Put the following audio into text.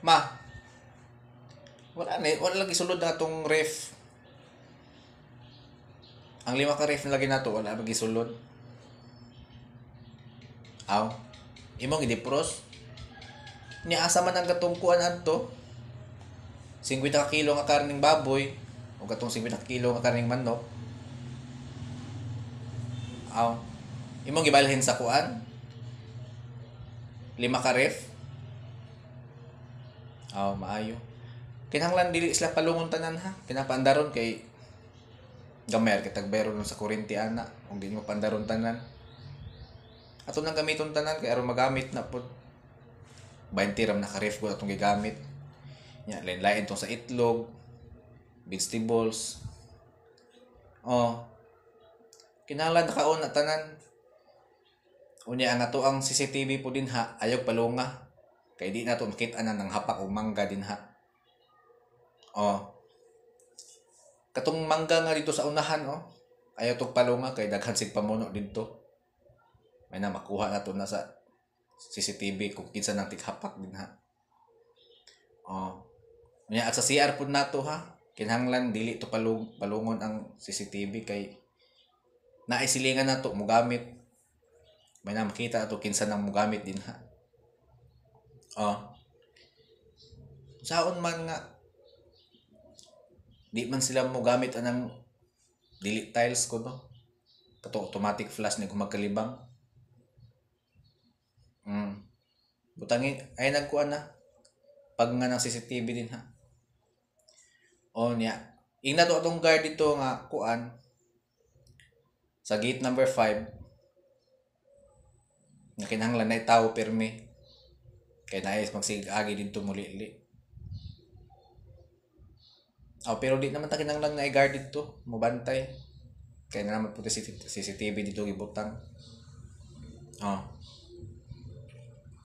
ma wala na eh. wala lang isulod na itong ref ang lima ka ref na lagi nato wala ba gisulod aw imong gidipros ni asa man ang katungkuan kuan adto 50 ka kilo nga karning baboy o gatong 50 ka kilo nga karning manok aw imong gibalhin sa kuan lima ka ref Oo, oh, ah, maayo. Kinahanglan dili sila palungon tanan ha. Pinapaandaron kay gamer kitag bero nun sa kurente ana kung di mo pandaron tanan. Ato nang gamiton tanan kay aron magamit na pud. 20 ram na ka-ref ko atong gigamit. Nya lain-lain tong sa itlog, vegetables. Oh. Kinahanglan nakaon na tanan. Unya ang ato ang CCTV po din ha, ayog palunga Kay di na nato makita na ng hapak o mangga din ha. Oh. Katong mangga nga dito sa unahan oh. Ayaw tong palunga kay daghan sig pamuno dito. May na makuha na to na sa CCTV kung kinsa nang tighapak din ha. Oh. Nya at sa CR pud nato ha. Kinahanglan dili to palung palungon ang CCTV kay naisilingan nato mo gamit. May na makita ato kinsa nang mo gamit din ha. Oh. Saon man nga di man sila mo gamit anang delete tiles ko no. Kato automatic flash ni magkalibang. Mm. Butangi ay nagkuan na. Pag nga ng CCTV din ha. O niya. Ingna to atong guard dito nga kuan sa gate number 5 na kinahanglan na itaw pirmi kaya nais magsigagi din tumuli-li. Oh, pero di naman takin lang na i-guard dito. Mabantay. Kaya na naman po si CCTV dito gibutang. Oh.